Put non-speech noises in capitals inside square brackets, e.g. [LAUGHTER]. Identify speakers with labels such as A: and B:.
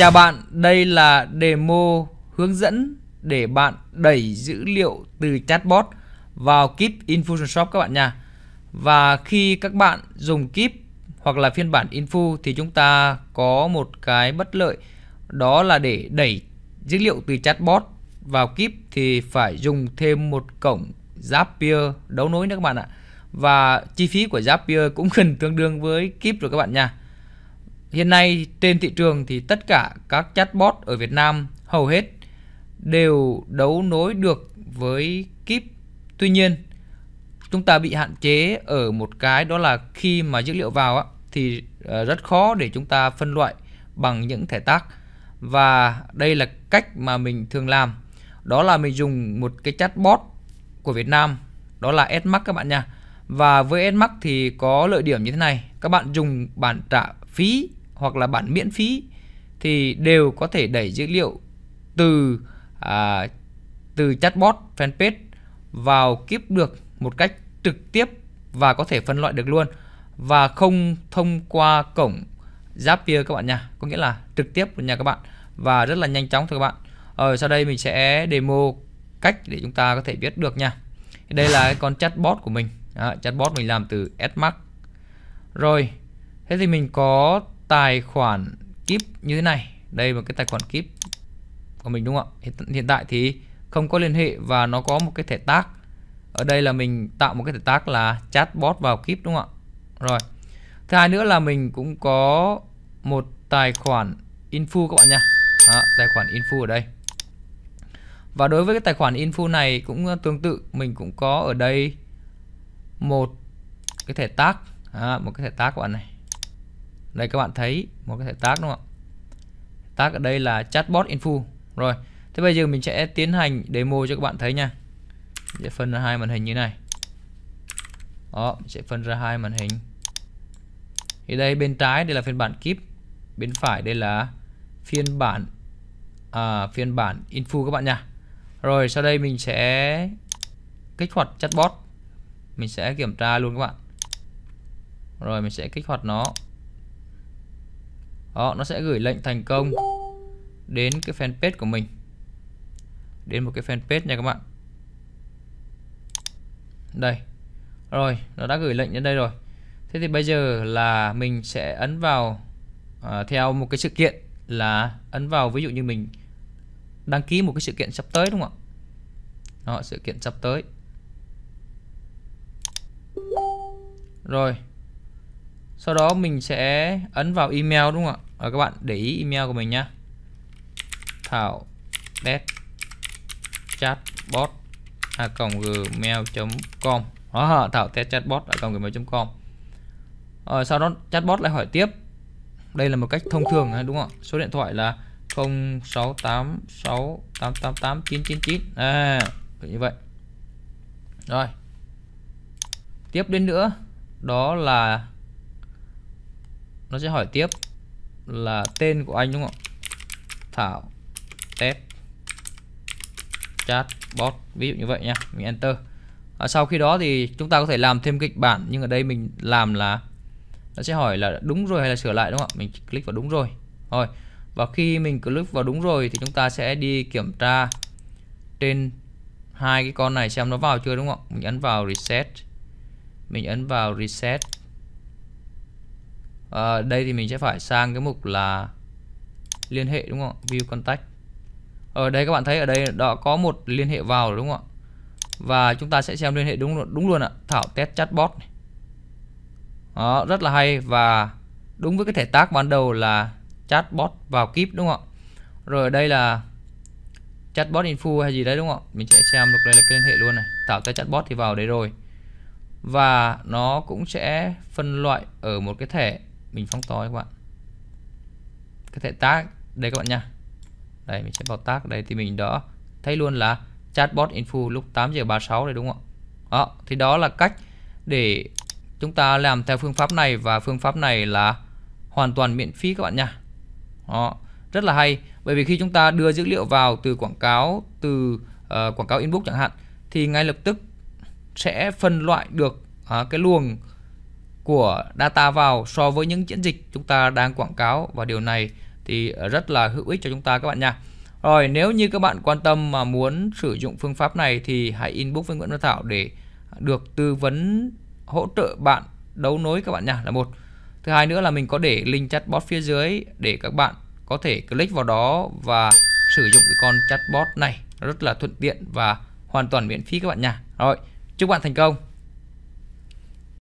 A: Chào bạn, đây là demo hướng dẫn để bạn đẩy dữ liệu từ chatbot vào Keep Infusionsoft các bạn nha. Và khi các bạn dùng Keep hoặc là phiên bản Infu thì chúng ta có một cái bất lợi đó là để đẩy dữ liệu từ chatbot vào Keep thì phải dùng thêm một cổng Zapier đấu nối nữa các bạn ạ. Và chi phí của Zapier cũng [LAUGHS] gần tương đương với Keep rồi các bạn nha. Hiện nay trên thị trường thì tất cả các chatbot ở Việt Nam hầu hết đều đấu nối được với kip Tuy nhiên, chúng ta bị hạn chế ở một cái đó là khi mà dữ liệu vào á, thì ờ, rất khó để chúng ta phân loại bằng những thẻ tác và đây là cách mà mình thường làm đó là mình dùng một cái chatbot của Việt Nam đó là Smack các bạn nha và với Smack thì có lợi điểm như thế này các bạn dùng bản trả phí hoặc là bản miễn phí thì đều có thể đẩy dữ liệu từ à, từ chatbot fanpage vào kiếp được một cách trực tiếp và có thể phân loại được luôn và không thông qua cổng Zapier các bạn nha có nghĩa là trực tiếp luôn nha các bạn và rất là nhanh chóng thôi các bạn ờ, sau đây mình sẽ demo cách để chúng ta có thể biết được nha đây là cái con chatbot của mình à, chatbot mình làm từ AdMark rồi thế thì mình có tài khoản kíp như thế này đây là cái tài khoản kíp của mình đúng không ạ hiện tại thì không có liên hệ và nó có một cái thẻ tác ở đây là mình tạo một cái thẻ tác là chatbot vào kíp đúng không ạ rồi thứ hai nữa là mình cũng có một tài khoản info các bạn nha à, tài khoản info ở đây và đối với cái tài khoản info này cũng ờ, tương tự mình cũng có ở đây một cái thẻ tác à, một cái thẻ tác của bạn này đây các bạn thấy một cái thẻ tác đúng không ạ tác ở đây là chatbot info rồi thế bây giờ mình sẽ tiến hành demo cho các bạn thấy nha mình sẽ phân ra hai màn hình như này đó mình sẽ phân ra hai màn hình thì đây bên trái đây là phiên bản kíp bên phải đây là phiên bản à, phiên bản info các bạn nha rồi sau đây mình sẽ kích hoạt chatbot mình sẽ kiểm tra luôn các bạn rồi mình sẽ kích hoạt nó đó nó sẽ gửi lệnh thành công đến cái fanpage của mình đến một cái fanpage nha các bạn đây rồi nó đã gửi lệnh đến đây rồi thế thì bây giờ là mình sẽ ấn vào uh, theo một cái sự kiện là ấn vào ví dụ như mình đăng ký một cái sự kiện sắp tới đúng không ạ đó, sự kiện sắp tới rồi sau đó mình sẽ ấn vào email đúng không ạ các bạn để ý email của mình nhé thảo dev chatbot a gmail.com đó thảo test chatbot a gmail.com rồi ờ, sau đó chatbot lại hỏi tiếp đây là một cách thông thường đúng không số điện thoại là 0686888999 à, như vậy rồi tiếp đến nữa đó là nó sẽ hỏi tiếp là tên của anh đúng không thảo test chatbot ví dụ như vậy nha mình enter à, sau khi đó thì chúng ta có thể làm thêm kịch bản nhưng ở đây mình làm là nó sẽ hỏi là đúng rồi hay là sửa lại đúng không mình click vào đúng rồi Thôi. và khi mình click vào đúng rồi thì chúng ta sẽ đi kiểm tra trên hai cái con này xem nó vào chưa đúng không mình ấn vào reset mình ấn vào reset à, đây thì mình sẽ phải sang cái mục là liên hệ đúng không view contact ở ờ, đây các bạn thấy ở đây đã có một liên hệ vào đúng không ạ và chúng ta sẽ xem liên hệ đúng đúng luôn ạ thảo test chatbot này. Đó, rất là hay và đúng với cái thể tác ban đầu là chatbot vào kíp đúng không ạ rồi ở đây là chatbot info hay gì đấy đúng không ạ mình sẽ xem được đây là cái liên hệ luôn này thảo test chatbot thì vào đấy rồi và nó cũng sẽ phân loại ở một cái thẻ mình phóng to các bạn cái thẻ tag đây các bạn nha đây mình sẽ vào tag đây thì mình đó thấy luôn là chatbot info lúc 8 giờ 36 đây đúng không ạ đó, thì đó là cách để chúng ta làm theo phương pháp này và phương pháp này là hoàn toàn miễn phí các bạn nha đó, rất là hay bởi vì khi chúng ta đưa dữ liệu vào từ quảng cáo từ uh, quảng cáo inbox chẳng hạn thì ngay lập tức sẽ phân loại được uh, cái luồng của data vào so với những chiến dịch chúng ta đang quảng cáo và điều này thì rất là hữu ích cho chúng ta các bạn nha. Rồi nếu như các bạn quan tâm mà muốn sử dụng phương pháp này thì hãy inbox với Nguyễn Văn Thảo để được tư vấn hỗ trợ bạn đấu nối các bạn nha là một. Thứ hai nữa là mình có để link chatbot phía dưới để các bạn có thể click vào đó và sử dụng cái con chatbot này rất là thuận tiện và hoàn toàn miễn phí các bạn nha. Rồi, chúc bạn thành công.